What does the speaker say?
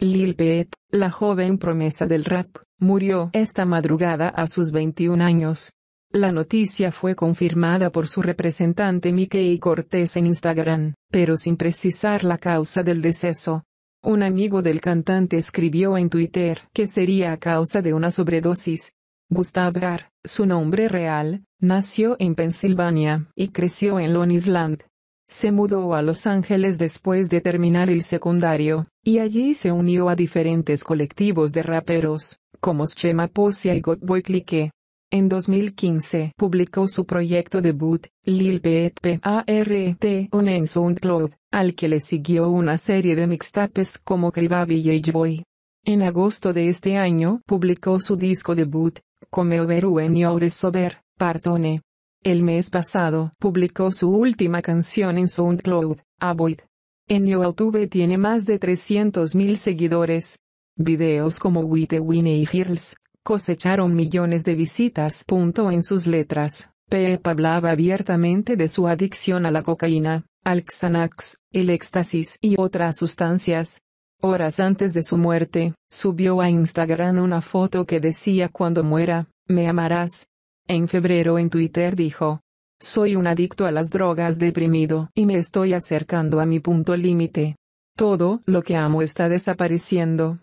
Lil Peep, la joven promesa del rap, murió esta madrugada a sus 21 años. La noticia fue confirmada por su representante Mickey Cortés en Instagram, pero sin precisar la causa del deceso. Un amigo del cantante escribió en Twitter que sería a causa de una sobredosis. Gustav Gar, su nombre real, nació en Pensilvania y creció en Long Island. Se mudó a Los Ángeles después de terminar el secundario y allí se unió a diferentes colectivos de raperos, como Schema Posia y Godboy Clique. En 2015 publicó su proyecto debut, Lil R Art, on en SoundCloud, al que le siguió una serie de mixtapes como Criba y boy En agosto de este año publicó su disco debut, Come Over When You're Sober, Partone. El mes pasado publicó su última canción en SoundCloud, Avoid, en YouTube tiene más de 300.000 seguidores. Videos como We The y Girls cosecharon millones de visitas. en sus letras, Pep e hablaba abiertamente de su adicción a la cocaína, al Xanax, el éxtasis y otras sustancias. Horas antes de su muerte, subió a Instagram una foto que decía cuando muera, me amarás. En febrero en Twitter dijo, soy un adicto a las drogas deprimido y me estoy acercando a mi punto límite. Todo lo que amo está desapareciendo,